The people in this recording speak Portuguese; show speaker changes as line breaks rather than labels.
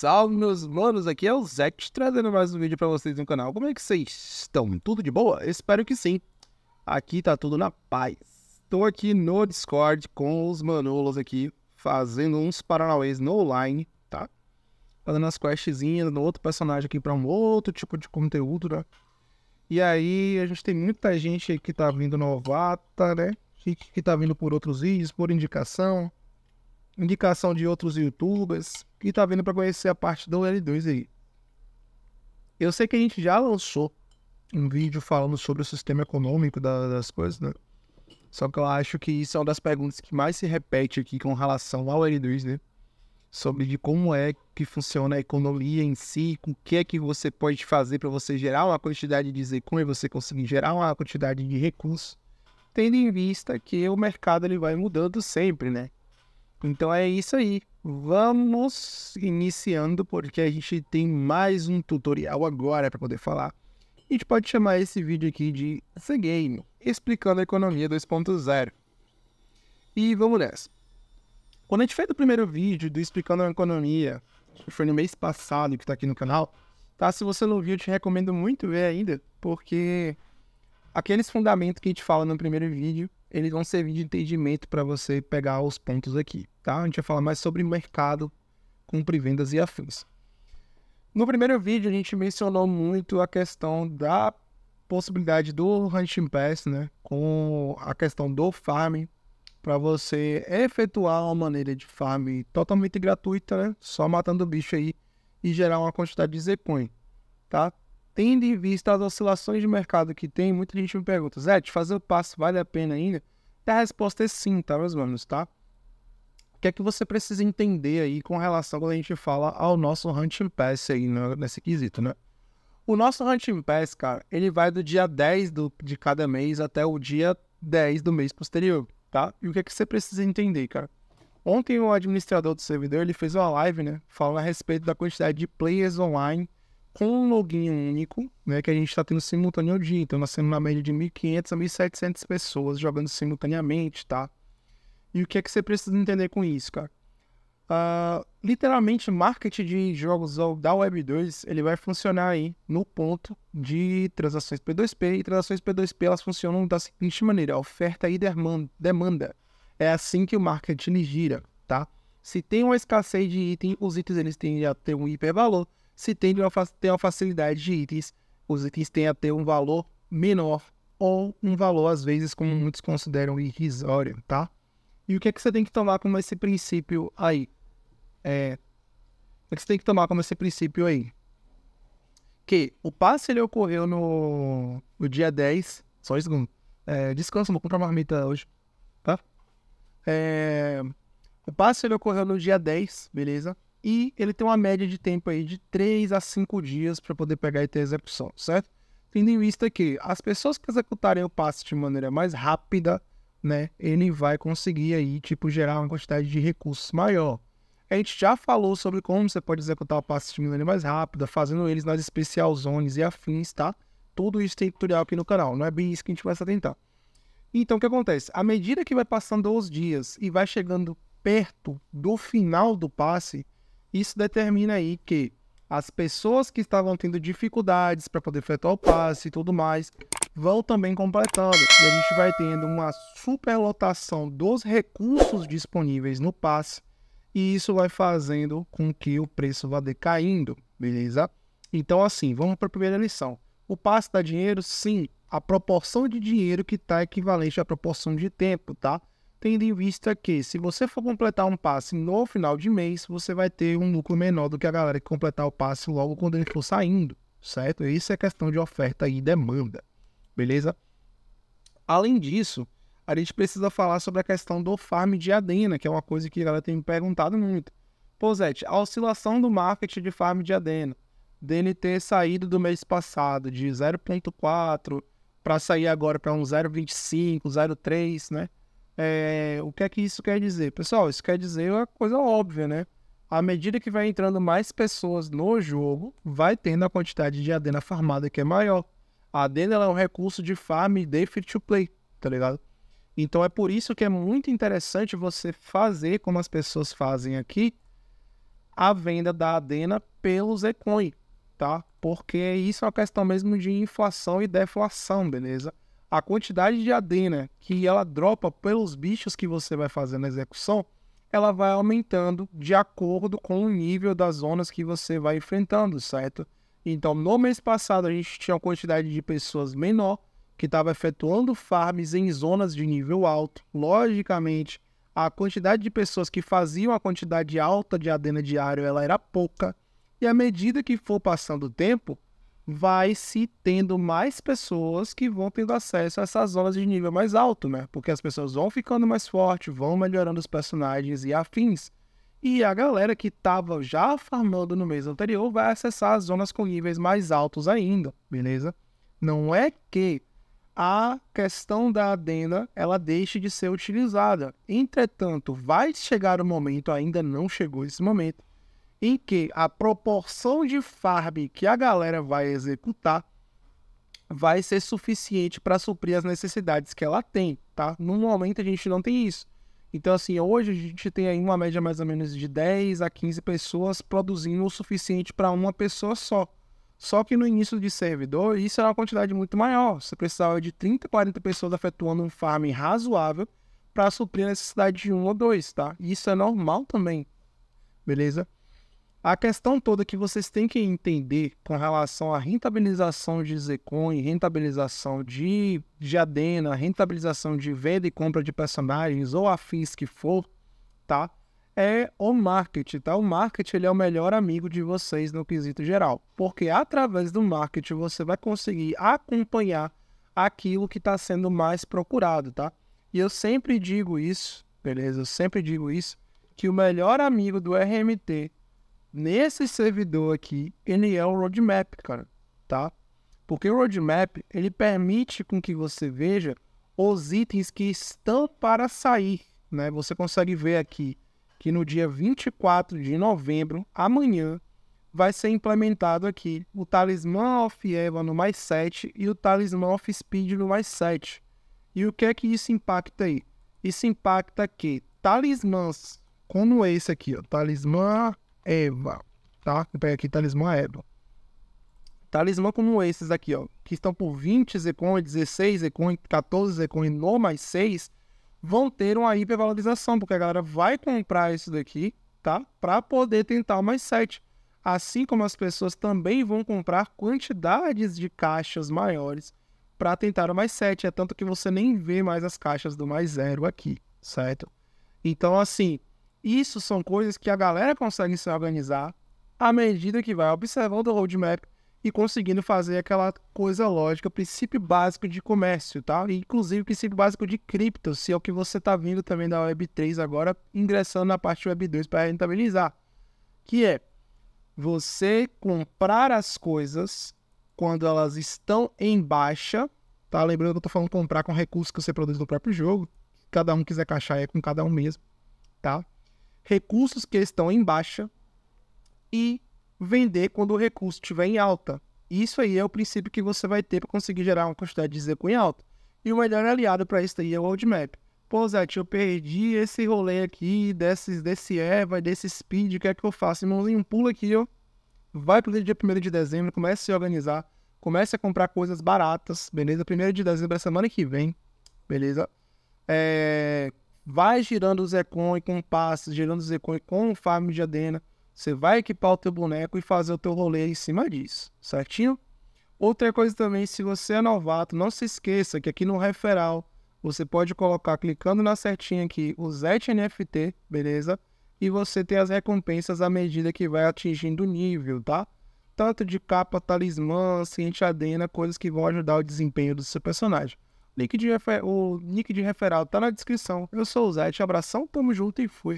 Salve meus manos, aqui é o Zect trazendo mais um vídeo para vocês no canal. Como é que vocês estão? Tudo de boa? Espero que sim. Aqui tá tudo na paz. Estou aqui no Discord com os manolos aqui, fazendo uns paranauês no online, tá? Fazendo as questzinhas no outro personagem aqui para um outro tipo de conteúdo, né? E aí a gente tem muita gente aí que tá vindo novata, né? Que que tá vindo por outros vídeos, por indicação indicação de outros youtubers que tá vindo para conhecer a parte do L2 aí. Eu sei que a gente já lançou um vídeo falando sobre o sistema econômico da, das coisas, né? Só que eu acho que isso é uma das perguntas que mais se repete aqui com relação ao L2, né? Sobre de como é que funciona a economia em si, com o que é que você pode fazer para você gerar uma quantidade de Zcum e você conseguir gerar uma quantidade de recursos, tendo em vista que o mercado ele vai mudando sempre, né? Então é isso aí. Vamos iniciando, porque a gente tem mais um tutorial agora para poder falar. A gente pode chamar esse vídeo aqui de The Game, explicando a economia 2.0. E vamos nessa. Quando a gente fez o primeiro vídeo do Explicando a Economia, que foi no mês passado que está aqui no canal, tá? Se você não viu, eu te recomendo muito ver ainda, porque aqueles fundamentos que a gente fala no primeiro vídeo eles vão servir de entendimento para você pegar os pontos aqui, tá? A gente vai falar mais sobre mercado, compra e vendas e afins. No primeiro vídeo, a gente mencionou muito a questão da possibilidade do Hunting Pass, né? Com a questão do farming, para você efetuar uma maneira de farm totalmente gratuita, né? Só matando o bicho aí e gerar uma quantidade de Zcoin, tá? tá? Tendo em vista as oscilações de mercado que tem, muita gente me pergunta, Zé, te fazer o passo vale a pena ainda? E a resposta é sim, tá, meus manos, tá? O que é que você precisa entender aí com relação quando a gente fala ao nosso Hunting Pass aí né, nesse quesito, né? O nosso Hunting Pass, cara, ele vai do dia 10 do, de cada mês até o dia 10 do mês posterior, tá? E o que é que você precisa entender, cara? Ontem o administrador do servidor, ele fez uma live, né? Falando a respeito da quantidade de players online com um login único, né, que a gente está tendo simultâneo Então, nós temos uma média de 1.500 a 1.700 pessoas jogando simultaneamente, tá? E o que é que você precisa entender com isso, cara? Uh, literalmente, marketing de jogos da Web2, ele vai funcionar aí no ponto de transações P2P. E transações P2P, elas funcionam da seguinte maneira, oferta e demanda. É assim que o marketing gira, tá? Se tem uma escassez de item, os itens eles tendem a ter um hipervalor se tem, uma, tem uma facilidade de itens, os itens têm a ter um valor menor ou um valor, às vezes, como uhum. muitos consideram irrisório, tá? E o que é que você tem que tomar como esse princípio aí? É, o que você tem que tomar como esse princípio aí? Que o passe ele ocorreu no, no dia 10, só um segundo. É, descansa, vou comprar uma marmita hoje, tá? É, o passe ele ocorreu no dia 10, beleza? e ele tem uma média de tempo aí de 3 a 5 dias para poder pegar e ter execução, certo? Tendo em vista que as pessoas que executarem o passe de maneira mais rápida, né, ele vai conseguir aí, tipo, gerar uma quantidade de recursos maior. A gente já falou sobre como você pode executar o passe de maneira mais rápida, fazendo eles nas especial zones e afins, tá? Tudo isso tem tutorial aqui no canal, não é bem isso que a gente vai se atentar. Então, o que acontece? À medida que vai passando os dias e vai chegando perto do final do passe, isso determina aí que as pessoas que estavam tendo dificuldades para poder efetuar o passe e tudo mais vão também completando. E a gente vai tendo uma superlotação dos recursos disponíveis no passe e isso vai fazendo com que o preço vá decaindo, beleza? Então, assim, vamos para a primeira lição. O passe dá dinheiro? Sim. A proporção de dinheiro que está equivalente à proporção de tempo, tá? tendo em vista que se você for completar um passe no final de mês, você vai ter um lucro menor do que a galera que completar o passe logo quando ele for saindo, certo? Isso é questão de oferta e demanda, beleza? Além disso, a gente precisa falar sobre a questão do farm de Adena, que é uma coisa que a galera tem me perguntado muito. Posete, a oscilação do market de farm de Adena, dele ter saído do mês passado de 0.4 para sair agora para um 0.25, 0.3, né? É, o que é que isso quer dizer? Pessoal, isso quer dizer uma coisa óbvia, né? À medida que vai entrando mais pessoas no jogo, vai tendo a quantidade de adena farmada que é maior. A ADN é um recurso de farm de free-to-play, tá ligado? Então é por isso que é muito interessante você fazer, como as pessoas fazem aqui, a venda da Adena pelos Zcoin, tá? Porque isso é uma questão mesmo de inflação e deflação, beleza? a quantidade de adena né, que ela dropa pelos bichos que você vai fazer na execução, ela vai aumentando de acordo com o nível das zonas que você vai enfrentando, certo? Então, no mês passado, a gente tinha uma quantidade de pessoas menor que estava efetuando farms em zonas de nível alto. Logicamente, a quantidade de pessoas que faziam a quantidade alta de adena diário ela era pouca. E à medida que for passando o tempo, vai se tendo mais pessoas que vão tendo acesso a essas zonas de nível mais alto, né? Porque as pessoas vão ficando mais fortes, vão melhorando os personagens e afins. E a galera que estava já farmando no mês anterior vai acessar as zonas com níveis mais altos ainda, beleza? Não é que a questão da adena ela deixe de ser utilizada. Entretanto, vai chegar o momento, ainda não chegou esse momento, em que a proporção de farm que a galera vai executar vai ser suficiente para suprir as necessidades que ela tem, tá? No momento a gente não tem isso. Então, assim, hoje a gente tem aí uma média mais ou menos de 10 a 15 pessoas produzindo o suficiente para uma pessoa só. Só que no início de servidor, isso era uma quantidade muito maior. Você precisava de 30, 40 pessoas afetuando um farm razoável para suprir a necessidade de um ou dois, tá? Isso é normal também, beleza? A questão toda que vocês têm que entender com relação à rentabilização de Zcoin, rentabilização de Adena, rentabilização de venda e compra de personagens ou afins que for, tá? É o marketing, tá? O marketing ele é o melhor amigo de vocês no quesito geral, porque através do marketing você vai conseguir acompanhar aquilo que está sendo mais procurado, tá? E eu sempre digo isso, beleza? Eu sempre digo isso, que o melhor amigo do RMT Nesse servidor aqui, ele é o roadmap, cara, tá? Porque o roadmap, ele permite com que você veja os itens que estão para sair, né? Você consegue ver aqui que no dia 24 de novembro, amanhã, vai ser implementado aqui o Talismã of Eva no mais 7 e o Talismã of Speed no mais 7. E o que é que isso impacta aí? Isso impacta que talismãs, como esse aqui, ó, Talismã Eva, tá? Pega aqui talismã Eva. Talismã como esses aqui, ó, que estão por 20 Zecon, 16 Zecon, 14 Zecon e no mais 6, vão ter uma hipervalorização, porque a galera vai comprar isso daqui, tá? Para poder tentar mais 7. Assim como as pessoas também vão comprar quantidades de caixas maiores para tentar o mais 7. É tanto que você nem vê mais as caixas do mais zero aqui, certo? Então, assim, isso são coisas que a galera consegue se organizar à medida que vai observando o roadmap e conseguindo fazer aquela coisa lógica, princípio básico de comércio, tá? E, inclusive princípio básico de cripto, se é o que você tá vindo também da Web3 agora, ingressando na parte Web2 para rentabilizar, que é você comprar as coisas quando elas estão em baixa, tá? Lembrando que eu tô falando comprar com recursos que você produz no próprio jogo, cada um quiser caixar é com cada um mesmo, tá? recursos que estão em baixa e vender quando o recurso estiver em alta. Isso aí é o princípio que você vai ter para conseguir gerar uma quantidade de zeco em alta. E o melhor aliado para isso aí é o roadmap. Pô, Zé, eu perdi esse rolê aqui, desses, desse EVA, desse speed, o que é que eu faço? Irmãozinho, pula aqui, ó. Vai pro dia 1 de dezembro, comece a se organizar, comece a comprar coisas baratas, beleza? 1 de dezembro é semana que vem, beleza? É, vai girando o Zecon com passes, girando o Zecon com o Farm de Adena. Você vai equipar o teu boneco e fazer o teu rolê em cima disso, certinho? Outra coisa também, se você é novato, não se esqueça que aqui no referral você pode colocar clicando na setinha aqui o ZET NFT, beleza? E você tem as recompensas à medida que vai atingindo o nível, tá? Tanto de capa, talismã, ciente adena, coisas que vão ajudar o desempenho do seu personagem. Link de refer... O link de referral tá na descrição. Eu sou o Zé, te abração, tamo junto e fui.